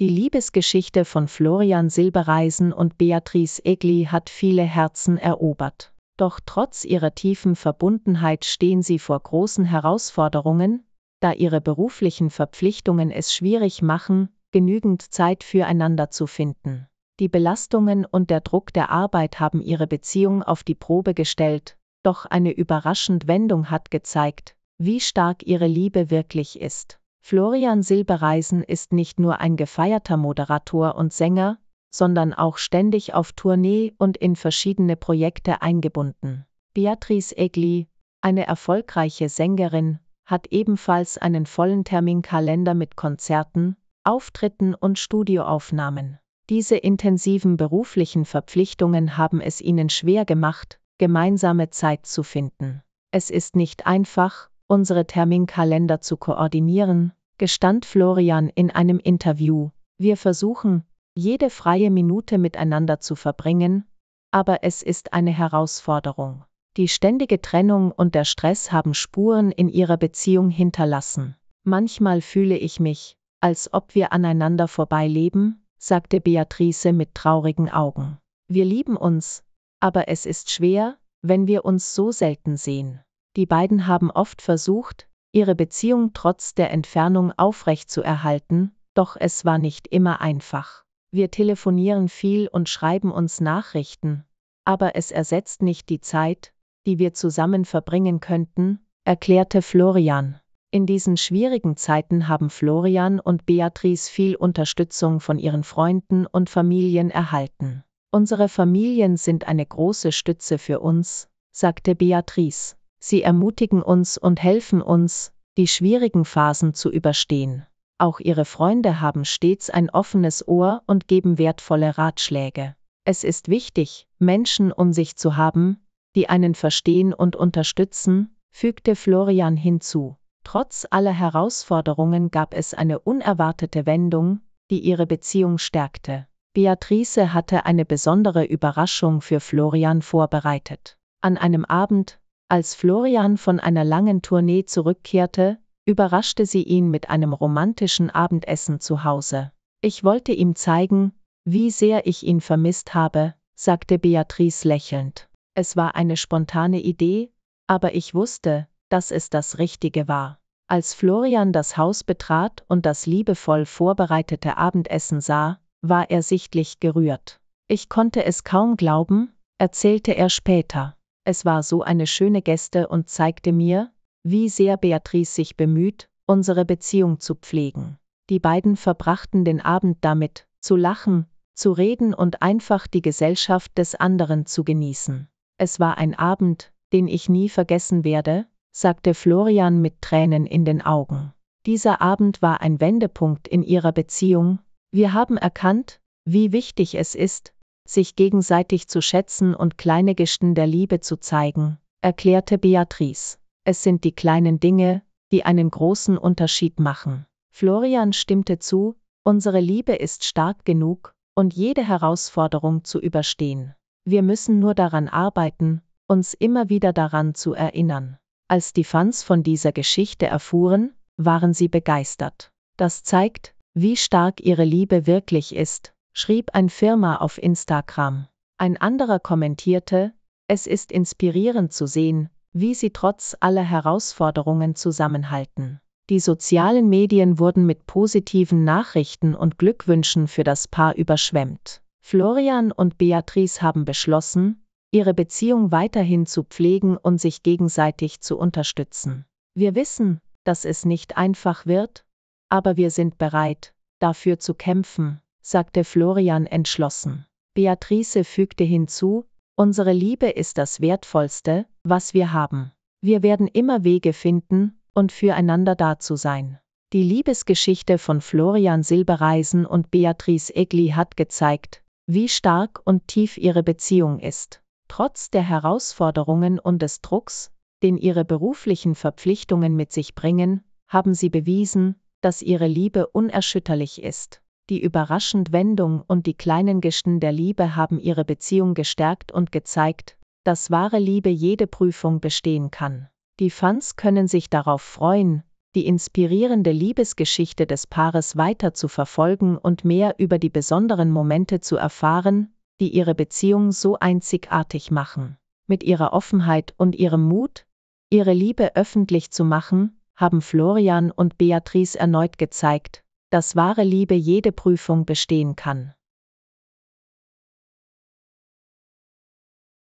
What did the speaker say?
Die Liebesgeschichte von Florian Silbereisen und Beatrice Egli hat viele Herzen erobert. Doch trotz ihrer tiefen Verbundenheit stehen sie vor großen Herausforderungen, da ihre beruflichen Verpflichtungen es schwierig machen, genügend Zeit füreinander zu finden. Die Belastungen und der Druck der Arbeit haben ihre Beziehung auf die Probe gestellt, doch eine überraschend Wendung hat gezeigt, wie stark ihre Liebe wirklich ist. Florian Silbereisen ist nicht nur ein gefeierter Moderator und Sänger, sondern auch ständig auf Tournee und in verschiedene Projekte eingebunden. Beatrice Egli, eine erfolgreiche Sängerin, hat ebenfalls einen vollen Terminkalender mit Konzerten, Auftritten und Studioaufnahmen. Diese intensiven beruflichen Verpflichtungen haben es ihnen schwer gemacht, gemeinsame Zeit zu finden. Es ist nicht einfach, unsere Terminkalender zu koordinieren, gestand Florian in einem Interview. Wir versuchen, jede freie Minute miteinander zu verbringen, aber es ist eine Herausforderung. Die ständige Trennung und der Stress haben Spuren in ihrer Beziehung hinterlassen. Manchmal fühle ich mich, als ob wir aneinander vorbeileben, sagte Beatrice mit traurigen Augen. Wir lieben uns, aber es ist schwer, wenn wir uns so selten sehen. Die beiden haben oft versucht, ihre Beziehung trotz der Entfernung aufrechtzuerhalten, doch es war nicht immer einfach. Wir telefonieren viel und schreiben uns Nachrichten, aber es ersetzt nicht die Zeit, die wir zusammen verbringen könnten, erklärte Florian. In diesen schwierigen Zeiten haben Florian und Beatrice viel Unterstützung von ihren Freunden und Familien erhalten. Unsere Familien sind eine große Stütze für uns, sagte Beatrice. Sie ermutigen uns und helfen uns, die schwierigen Phasen zu überstehen. Auch ihre Freunde haben stets ein offenes Ohr und geben wertvolle Ratschläge. Es ist wichtig, Menschen um sich zu haben, die einen verstehen und unterstützen, fügte Florian hinzu. Trotz aller Herausforderungen gab es eine unerwartete Wendung, die ihre Beziehung stärkte. Beatrice hatte eine besondere Überraschung für Florian vorbereitet. An einem Abend, als Florian von einer langen Tournee zurückkehrte, überraschte sie ihn mit einem romantischen Abendessen zu Hause. Ich wollte ihm zeigen, wie sehr ich ihn vermisst habe, sagte Beatrice lächelnd. Es war eine spontane Idee, aber ich wusste, dass es das Richtige war. Als Florian das Haus betrat und das liebevoll vorbereitete Abendessen sah, war er sichtlich gerührt. Ich konnte es kaum glauben, erzählte er später. Es war so eine schöne Geste und zeigte mir, wie sehr Beatrice sich bemüht, unsere Beziehung zu pflegen. Die beiden verbrachten den Abend damit, zu lachen, zu reden und einfach die Gesellschaft des anderen zu genießen. Es war ein Abend, den ich nie vergessen werde, sagte Florian mit Tränen in den Augen. Dieser Abend war ein Wendepunkt in ihrer Beziehung, wir haben erkannt, wie wichtig es ist, sich gegenseitig zu schätzen und kleine Gesten der Liebe zu zeigen, erklärte Beatrice. Es sind die kleinen Dinge, die einen großen Unterschied machen. Florian stimmte zu, unsere Liebe ist stark genug, und jede Herausforderung zu überstehen. Wir müssen nur daran arbeiten, uns immer wieder daran zu erinnern. Als die Fans von dieser Geschichte erfuhren, waren sie begeistert. Das zeigt, wie stark ihre Liebe wirklich ist, schrieb ein Firma auf Instagram. Ein anderer kommentierte, es ist inspirierend zu sehen, wie sie trotz aller Herausforderungen zusammenhalten. Die sozialen Medien wurden mit positiven Nachrichten und Glückwünschen für das Paar überschwemmt. Florian und Beatrice haben beschlossen, ihre Beziehung weiterhin zu pflegen und sich gegenseitig zu unterstützen. Wir wissen, dass es nicht einfach wird, aber wir sind bereit, dafür zu kämpfen, sagte Florian entschlossen. Beatrice fügte hinzu, unsere Liebe ist das Wertvollste, was wir haben. Wir werden immer Wege finden und füreinander da zu sein. Die Liebesgeschichte von Florian Silbereisen und Beatrice Egli hat gezeigt, wie stark und tief ihre Beziehung ist. Trotz der Herausforderungen und des Drucks, den ihre beruflichen Verpflichtungen mit sich bringen, haben sie bewiesen, dass ihre Liebe unerschütterlich ist. Die überraschend Wendung und die kleinen Gesten der Liebe haben ihre Beziehung gestärkt und gezeigt, dass wahre Liebe jede Prüfung bestehen kann. Die Fans können sich darauf freuen, die inspirierende Liebesgeschichte des Paares weiter zu verfolgen und mehr über die besonderen Momente zu erfahren, die ihre Beziehung so einzigartig machen. Mit ihrer Offenheit und ihrem Mut, ihre Liebe öffentlich zu machen, haben Florian und Beatrice erneut gezeigt, dass wahre Liebe jede Prüfung bestehen kann.